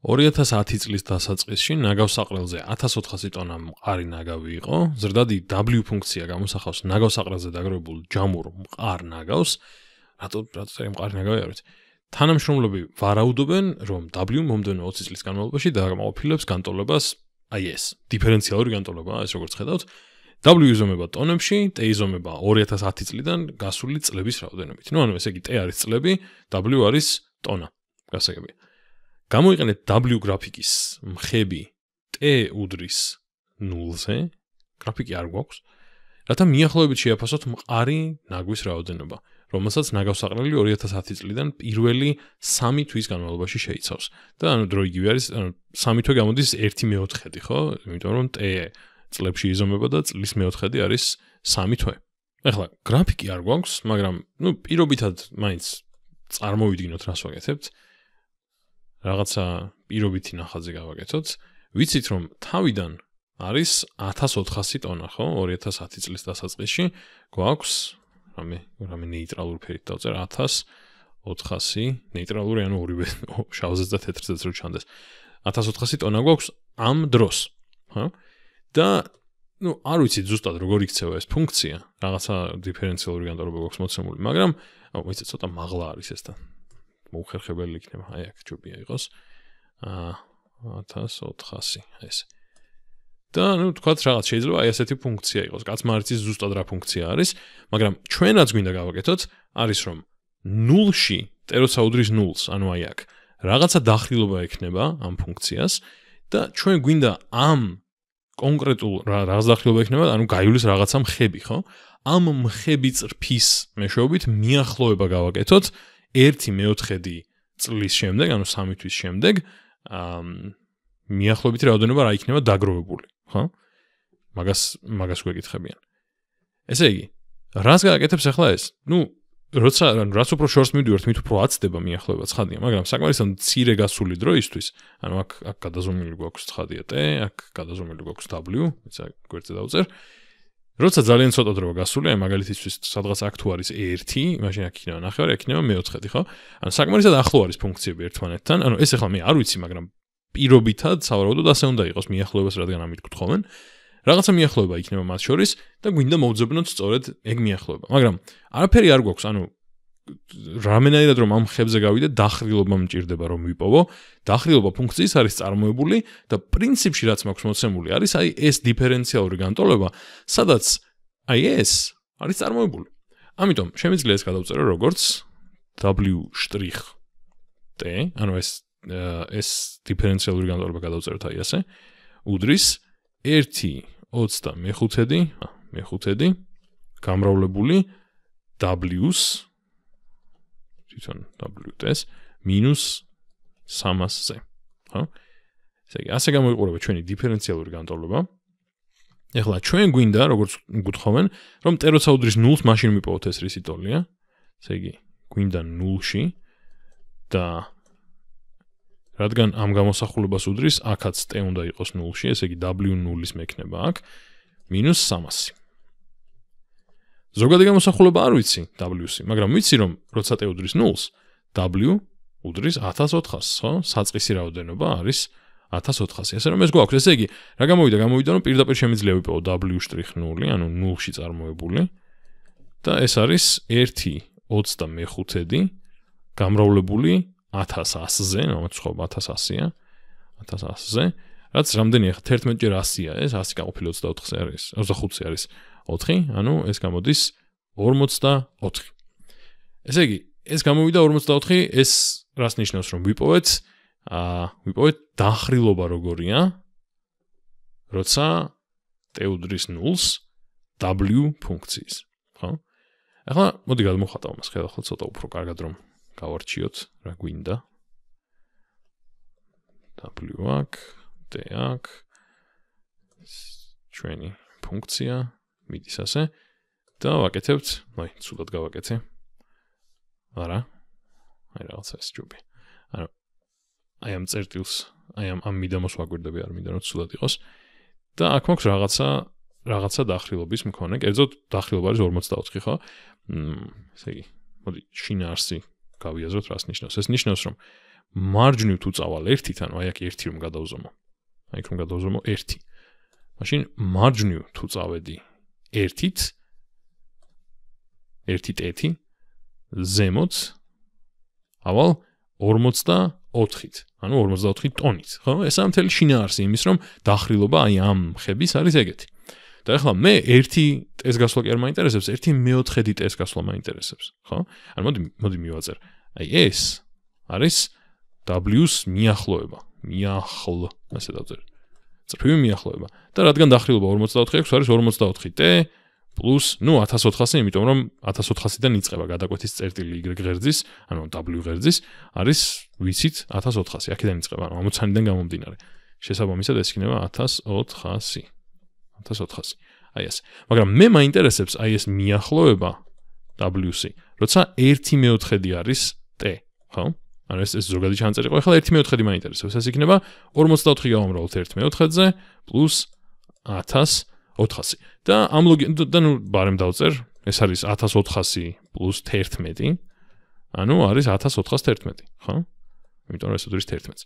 2010 წლის დასაწყისში ნაგავსაყრელზე 1400 ტონა მყარი ნაგავი იყო. ზრდადი W ფუნქცია გამოსახავს ნაგავსაყრელზე დაგროვებულ ჯამურ მყარ ნაგავს, რატო რატო წერი მყარი ნაგავია ვეთ. თანამშრომლები ვარაუდობენ, რომ W მომდენო 20 წლის განმავლობაში დააკმაყოფილებს განტოლებას აი ეს დიფერენციალური განტოლებაა, ეს როგორც ხედავთ. W ზომება ტონებში, T ზომება 2010 წლიდან გასული წლების რაოდენობით. ნუ ანუ ესე იგი T არის წლები, W არის ტონა. გასაგებია. გამოიყენეთ w გრაფიკის მხები t უდრის 0-ზე გრაფიკი არ გვაქვს რათა მიახლოებით შეაფასოთ მყარი ნაგვის რაოდენობა რომელსაც ნაგავსაყრელი 2010 წლიდან პირველი 3 თვის განმავლობაში შეიცავს და ანუ დრო იგივე არის ანუ 3 თვე გამოდის 1/4-დი ხო იმიტომ რომ t წლებში იზომება და წლის 1/4-დი არის 3 თვე ახლა გრაფიკი არ გვაქვს მაგრამ ну პირობითად მაინც წარმოვიდგინოთ რას ვაკეთებთ რაღაცა პირობითი ნახაზი გავაკეთოთ. ვიცით რომ თავიდან არის 1400 ტონა, ხო? 2010 წლის დასაწყისში გვაქვს რამე რამე ნეიტრალურ ფერით დავწერ 1400 ნეიტრალური ანუ ორივე შავზეც და თეთრზეც რო ჩანდეს. 1400 ტონა გვაქვს ამ დროს, ხო? და ну, а ручит ზუსტად როგორ იქცევა ეს ფუნქცია? რაღაცა დიფერენციალური განტოლება გვაქვს მოცემული, მაგრამ აუ, ვიცი, ცოტა მაღლა არის ეს და მოუხერხებელი იქნება აი აქ ჯობია იყოს აა 1400 ეს და ნუ თქვა რაღაც შეიძლება აი ასეთი ფუნქცია იყოს კაც მარცის ზუსტად რა ფუნქცია არის მაგრამ ჩვენაც გვინდა გავაკეთოთ არის რომ 0-ში ტეროსაუდრის 0-ს ანუ აი აქ რაღაცა დახრილობა ექნება ამ ფუნქციას და ჩვენ გვინდა ამ კონკრეტულ რაღაც დახრილობა ექნება ანუ გაივლის რაღაცა მხები ხო ამ მხები წრფის მეშვეობით მიახლოება გავაკეთოთ 1/4 წლის შემდეგ, ანუ 3 თვის შემდეგ, აა მიახლოებით რაოდენობა რა იქნება დაგროვებული, ხო? მაგას მაგას გვეკითხებიან. ესე იგი, რას გააკეთებს ახლა ეს? ნუ როცა ანუ რაც უფრო შორს მივდივართ, მით უფრო აცდება მიახლოება ცხადია, მაგრამ საკმარისად ცირე გასული დროისთვის, ანუ აქ აქ გადაზომილი გვაქვს ცხადია T, აქ გადაზომილი გვაქვს W, მეც აქ გვერდზე დავწერ. აა როცა ძალიან ცოტა დროა გასული, აი მაგალითისთვის სადღაც აქ თუ არის 1, მაშინ აქ იქნება ნახევარი, ექნება მე-4-ი, ხო? ანუ საკმარისად ახლო არის ფუნქციები ერთმანეთთან. ანუ ეს ახლა მე არ ვიცი, მაგრამ პირობითად სავარაუდოდ ასე უნდა იყოს მიახლოებას, რადგან ამიკითხოვენ. რაღაცა მიახლოება იქნება მათ შორის და გვინდა მოუძებნოთ სწორედ ეგ მიახლოება. მაგრამ არაფერი არ გვაქვს, ანუ რამენაირად რომ ამ ხებზე გავიდე, დახრილობა მჭირდება რომ ვიპოვო. დახრილობა ფუნქციის არის წარმოებული და პრინციპში რაც მაქვს მოცემული არის აი ეს დიფერენციალური განტოლება, სადაც აი ეს არის წარმოებული. ამიტომ შემიძლია ეს გადავწერო როგორც w'-t, ანუ ეს ეს დიფერენციალური განტოლება გადავწეროთ აი ასე. უდრის 1.25-დი, მე5-დი გამრავლებული w's თვითონ WT-ს მინუს 300-ზე. ხო? ესე იგი, ასე გამოიყურება ჩვენი დიფერენციალური განტოლება. ეხლა ჩვენ გვინდა, როგორც გითხოვენ, რომ ტეროცაუდრის 0-ს მაშინ მიპოვოთ ეს რისი ტოლია. ესე იგი, გვინდა 0-ში და რადგან ამ გამოსახულებას უდრის, აქაც T უნდა იყოს 0-ში, ესე იგი W0-ის მექნება აქ -300. ზოგადი გამოსახულება არ ვიცი WC, მაგრამ ვიცი რომ როცა T უდრის 0-ს, W უდრის 1400-ს, ხო? საწყისი რაოდენობა არის 1400. ესე რომ ეს გვაქვს, ესე იგი, რა გამოვიდა, გამოვიდა რომ პირდაპირ შემიძლია ვიპოვო W-0, ანუ 0-ში წარმოებული. და ეს არის 1.25-დი გამრავლებული 1100-ზე, ანუ ცხობ 1100-ია. 1100-ზე რაც რამდენი ხა 11 ჯერ 100-ია ეს 100 გაყოფილი 24-ზე არის 25-ზე არის 4, ანუ ეს გამოდის 44. ესე იგი, ეს გამოვიდა 44, ეს რას ნიშნავს, რომ ვიპოვეთ აა ვიპოვეთ დახრილობა როგორია? როცა ტეუდრის ნულს w ფუნქციის, ხო? ახლა მოდი გადმოხატავ მას, ხედავთ ცოტა უფრო კარგად რომ გავარჩიოთ რა გვინდა. w აქ, t აქ, 20 ფუნქცია მიდის ასე და ვაკეთებთ, ой, ცუდად გავაკეთე. არა. აი რაღაცა სჯუბი. ანუ აი ამ წერტილს, აი ამ ამ მიდამოს ვაგვირდები არ მინდა რომ ცუდად იყოს. და აქ მაქვს რაღაცა რაღაცა დახრილობის მქონე. კერძოდ დახრილობა არის 54, ხო? მმ, ესე იგი, მოდი შინაარსი გავიაზროთ, რას ნიშნავს. ეს ნიშნავს, რომ მარჯვნივ თუ წავალ ერთით, ანუ აი აქ ერთი რომ გადავზომო. აი აქ რომ გადავზომო ერთი. მაშინ მარჯვნივ თუ წავედი ერთით ერთი ტეთი ზემოთ ავალ 44-ით, ანუ 44 ტონით, ხო? ეს ამ თელი შინაარსი იმის, რომ დახრილობა აი ამ ხების არის ეგეთი. და ახლა მე ერთი ტეს გასვლა კი არ მაინტერესებს, ერთი მეოთხედი ტეს გასვლა მაინტერესებს, ხო? ანუ მოდი მოდი მივაწერ. აი ეს არის W-ს მიახლოება. მიახლ, ასე დავწერ. წრფივი მიახლოება და რადგან დახრილობა 44 აქვს არის 44t პლუს ნუ 1400 იმიტომ რომ 1400-დან იწება გადაკვეთის წერტილი y ღერძის ანუ w ღერძის არის ვიცით 1400 აქედან იწება ანუ ამოცანიდან გამომდინარე შესაბამისად ეს იქნება 1400 1400 აი ეს მაგრამ მე მაინტერესებს აი ეს მიახლოება w-ს როცა 1/4 არის t ხო ანუ ეს ეს ზოგადი ჩანაწერიყო. ახლა 1.4 მაინტერესებს. ეს იქნება 44 გამომრავლოთ 1.4-ზე პლუს 1400. და ამ ლოგი და ნუ ბარემ დავწერ. ეს არის 1400 პლუს 11. ანუ არის 1411, ხო? იმიტომ რომ ეს უდრის 11-ს.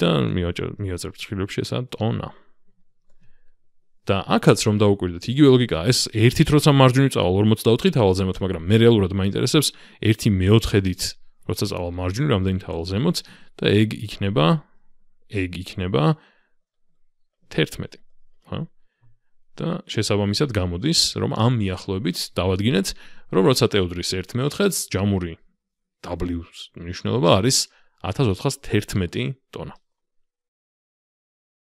და მიოჭა მიოჭა ფრჩილებში ესა ტონა. და ახაც რომ დაუკვირდეთ, იგივე ლოგიკაა, ეს ერთი თროცა მარჯვნივ წავალ 44-ით ავალ ზემოთ, მაგრამ მე რეალურად მაინტერესებს 1.4-ით როცა წავალ მარჯვნივ რამდენი თვალ ზემოთ და ეგ იქნება ეგ იქნება 11 ხო და შესაბამისად გამოდის რომ ამ მიახლოებით დავადგინეთ რომ როცა თეოდრის 1/14-ს ჯამური W-ის მნიშვნელობა არის 1411 ტონა